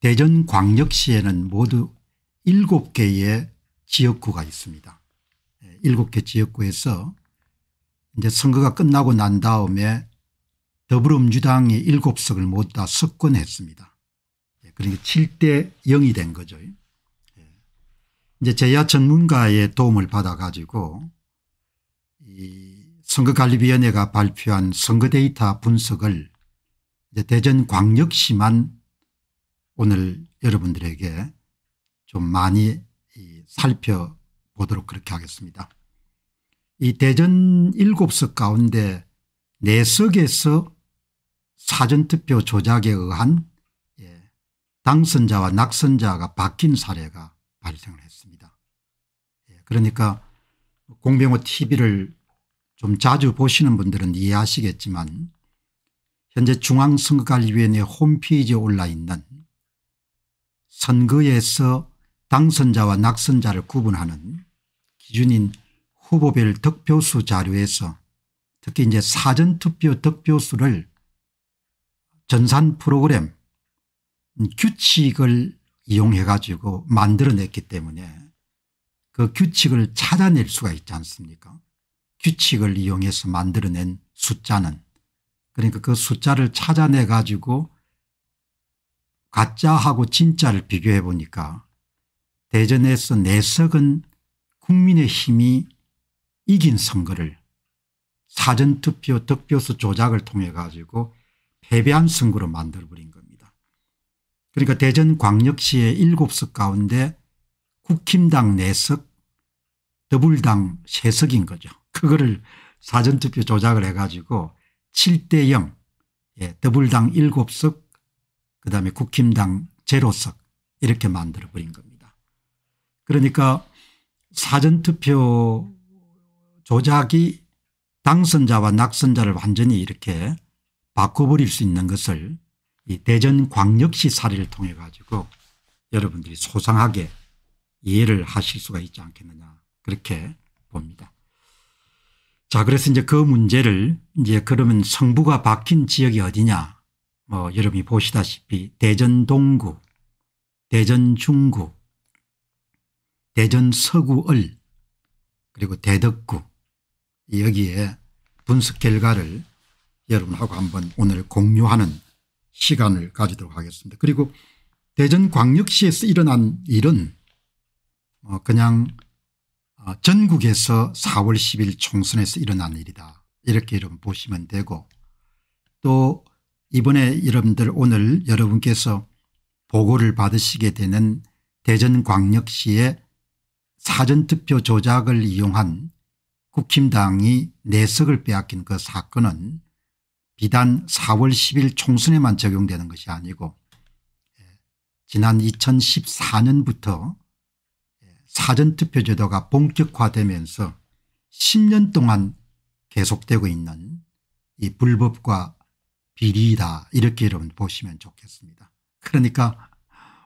대전광역시에는 모두 7개의 지역구가 있습니다. 7개 예, 지역구에서 이제 선거가 끝나고 난 다음에 더불어민주당이 7석을 모두 다 석권했습니다. 예, 그러니까 7대 0이 된 거죠. 예. 이제 제야 전문가의 도움을 받아 가지고 이 선거관리위원회가 발표한 선거 데이터 분석을 대전광역시만 오늘 여러분들에게 좀 많이 살펴보도록 그렇게 하겠습니다. 이 대전 7석 가운데 4석에서 사전투표 조작에 의한 예, 당선자와 낙선자가 바뀐 사례가 발생을 했습니다. 예, 그러니까 공병호 tv를 좀 자주 보시는 분들은 이해하시겠지만 현재 중앙선거관리위원회 홈페이지에 올라있는 선거에서 당선자와 낙선자를 구분하는 기준인 후보별 득표수 자료에서 특히 이제 사전투표 득표수를 전산 프로그램 규칙을 이용해 가지고 만들어냈기 때문에 그 규칙을 찾아낼 수가 있지 않습니까 규칙을 이용해서 만들어낸 숫자는 그러니까 그 숫자를 찾아내 가지고 가짜하고 진짜를 비교해 보니까 대전에서 내석은 국민의힘이 이긴 선거를 사전투표 득표수 조작을 통해 가지고 패배한 선거로 만들어버린 겁니다. 그러니까 대전광역시의 7석 가운데 국힘당 4석 더불당 3석인 거죠. 그거를 사전투표 조작을 해가지고 7대0 예, 더불당 7석 그다음에 국힘당 제로석 이렇게 만들어버린 겁니다. 그러니까 사전투표 조작이 당선자와 낙선자를 완전히 이렇게 바꿔버릴 수 있는 것을 이 대전광역시 사례를 통해 가지고 여러분들이 소상하게 이해를 하실 수가 있지 않겠느냐 그렇게 봅니다. 자 그래서 이제 그 문제를 이제 그러면 성부가 바뀐 지역이 어디냐 뭐 여러분이 보시다시피 대전 동구 대전 중구 대전 서구을 그리고 대덕구 여기에 분석 결과를 여러분하고 한번 오늘 공유하는 시간을 가지도록 하겠습니다. 그리고 대전광역시에서 일어난 일은 어, 그냥 어, 전국에서 4월 10일 총선에서 일어난 일이다. 이렇게 여러분 보시면 되고 또 이번에 여러분들 오늘 여러분께서 보고를 받으시게 되는 대전광역시의 사전투표 조작을 이용한 국힘당이 내석을 빼앗긴 그 사건은 비단 4월 10일 총선에만 적용되는 것이 아니고 예, 지난 2014년부터 사전투표제도가 본격화되면서 10년 동안 계속되고 있는 이 불법과 비리다 이렇게 여러분 보시면 좋겠습니다. 그러니까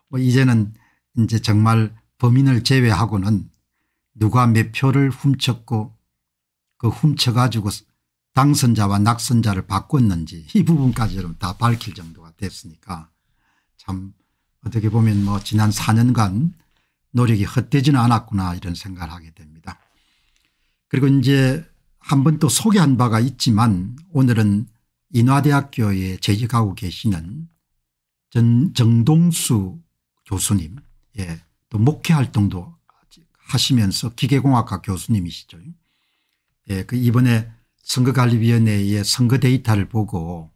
뭐 이제는 이제 정말 범인을 제외하고는 누가 몇 표를 훔쳤고 그 훔쳐가지고 당선자와 낙선자를 바꿨는지 이 부분까지 여러분 다 밝힐 정도가 됐으니까 참 어떻게 보면 뭐 지난 4년간 노력이 헛되지는 않았구나 이런 생각을 하게 됩니다. 그리고 이제 한 번 또 소개한 바가 있지만 오늘은 인화대학교에 재직하고 계시는 전 정동수 교수님 예, 또 목회활동도 하시면서 기계공학과 교수님이시죠. 예, 그 이번에 선거관리위원회의 선거 데이터를 보고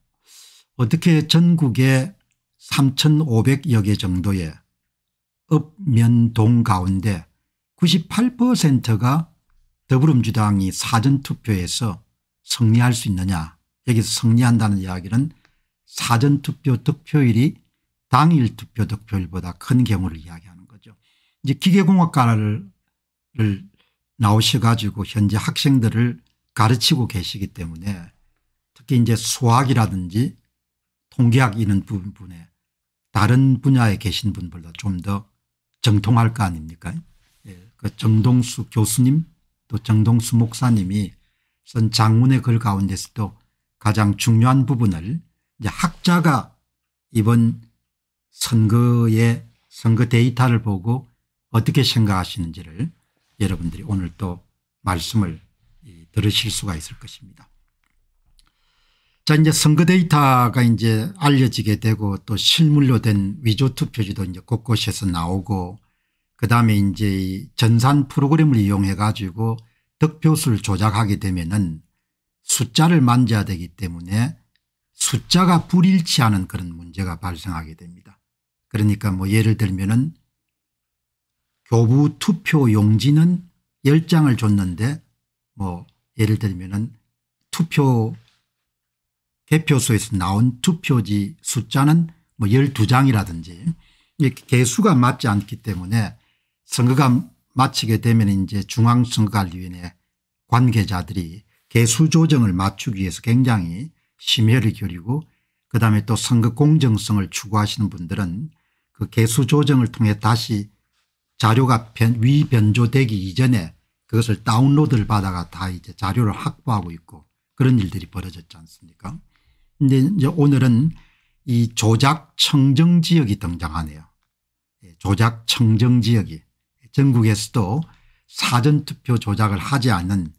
어떻게 전국에 3,500여 개 정도의 읍면동 가운데 98%가 더불어민주당이 사전투표에서 승리할 수 있느냐 여기서 승리한다는 이야기는 사전투표 득표율이 당일 투표 득표율보다 큰 경우를 이야기하는 거죠. 이제 기계공학과를 나오셔 가지고 현재 학생들을 가르치고 계시기 때문에 특히 이제 수학이라든지 통계학 이런 부분에 다른 분야에 계신 분보다 좀 더 정통할 거 아닙니까 예. 그 정동수 교수님 또 정동수 목사님이 쓴 장문의 글 가운데서도 가장 중요한 부분을 이제 학자가 이번 선거의 선거 데이터를 보고 어떻게 생각하시는지를 여러분들이 오늘 또 말씀을 들으실 수가 있을 것입니다. 자 이제 선거 데이터가 이제 알려지게 되고 또 실물로 된 위조 투표지도 이제 곳곳에서 나오고 그다음에 이제 전산 프로그램을 이용해 가지고 득표수를 조작하게 되면은 숫자를 만져야 되기 때문에 숫자가 불일치하는 그런 문제가 발생하게 됩니다. 그러니까 뭐 예를 들면은 교부 투표 용지는 10장을 줬는데 뭐 예를 들면은 투표 개표소에서 나온 투표지 숫자는 뭐 12장이라든지 이렇게 개수가 맞지 않기 때문에 선거가 마치게 되면 이제 중앙선거관리위원회 관계자들이 개수 조정을 맞추기 위해서 굉장히 심혈을 기울이고 그다음에 또 선거 공정성을 추구하시는 분들은 그 개수 조정을 통해 다시 자료가 위변조되기 이전에 그것을 다운로드를 받아가 다 이제 자료를 확보하고 있고 그런 일들이 벌어졌지 않습니까 근데 이제 오늘은 이 조작 청정 지역이 등장하네요. 예, 조작 청정 지역이 전국에서도 사전투표 조작을 하지 않는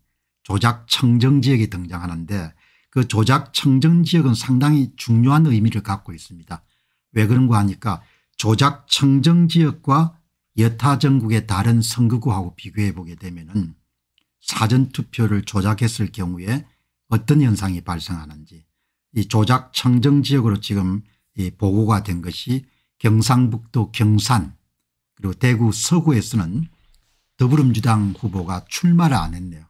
조작 청정 지역이 등장하는데 그 조작 청정 지역은 상당히 중요한 의미를 갖고 있습니다. 왜 그런가 하니까 조작 청정 지역과 여타 전국의 다른 선거구하고 비교해 보게 되면 은 사전투표를 조작했을 경우에 어떤 현상이 발생하는지 이 조작 청정 지역으로 지금 이 보고가 된 것이 경상북도 경산 그리고 대구 서구에서는 더불어민주당 후보가 출마를 안 했네요.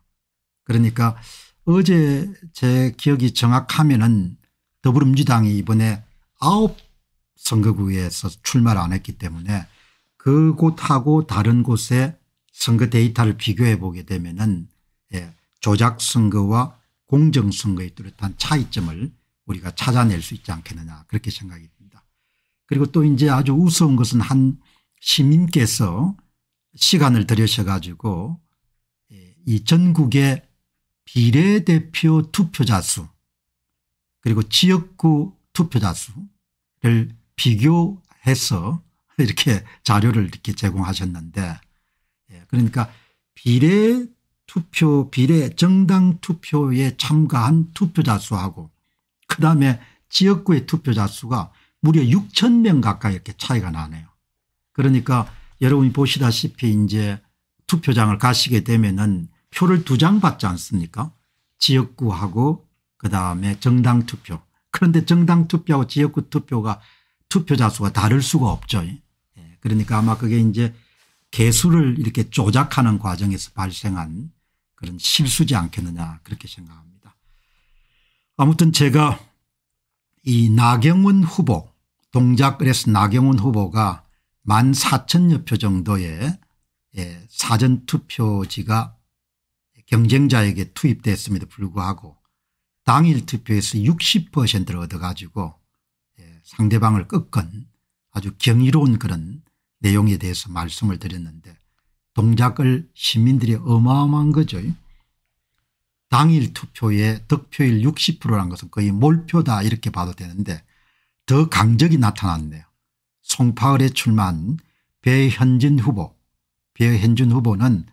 그러니까 어제 제 기억이 정확하면은 더불어민주당이 이번에 아홉 선거구에서 출마를 안 했기 때문에 그곳하고 다른 곳의 선거 데이터를 비교해 보게 되면은 예, 조작 선거와 공정 선거에 뚜렷한 차이점을 우리가 찾아낼 수 있지 않겠느냐 그렇게 생각이 듭니다. 그리고 또 이제 아주 우스운 것은 한 시민께서 시간을 들여셔 가지고 예, 이 전국의 비례대표 투표자 수 그리고 지역구 투표자 수를 비교해서 이렇게 자료를 이렇게 제공하셨는데 예, 그러니까 비례 투표 비례 정당 투표에 참가한 투표자 수하고 그다음에 지역구의 투표자 수가 무려 6천 명 가까이 이렇게 차이가 나네요. 그러니까 여러분이 보시다시피 이제 투표장을 가시게 되면은 표를 두 장 받지 않습니까 지역구하고 그다음에 정당 투표 그런데 정당 투표하고 지역구 투표가 투표자 수가 다를 수가 없죠. 예. 그러니까 아마 그게 이제 개수를 이렇게 조작하는 과정에서 발생한 그런 실수지 않겠느냐 그렇게 생각합니다. 아무튼 제가 이 나경원 후보 동작그래서 나경원 후보가 만 사천여 표 정도의 예, 사전투표지가 경쟁자에게 투입됐음에도 불구하고 당일 투표에서 60%를 얻어가지고 예, 상대방을 꺾은 아주 경이로운 그런 내용에 대해서 말씀을 드렸는데 동작을 시민들이 어마어마한 거죠. 당일 투표의 득표율 60%라는 것은 거의 몰표다 이렇게 봐도 되는데 더 강적이 나타났네요. 송파을에 출마한 배현진 후보 배현진 후보는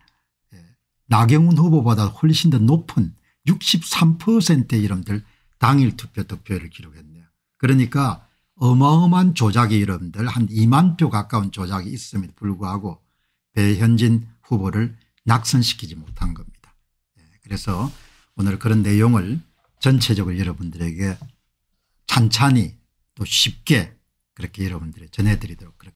나경원 후보보다 훨씬 더 높은 63%의 여러분들 당일 투표 득표율을 기록했네요. 그러니까 어마어마한 조작이 여러분들한 2만 표 가까운 조작이 있음에도 불구하고 배현진 후보를 낙선시키지 못한 겁니다. 예, 그래서 오늘 그런 내용을 전체적으로 여러분들에게 찬찬히 또 쉽게 그렇게 여러분들에게 전해드리도록 그렇게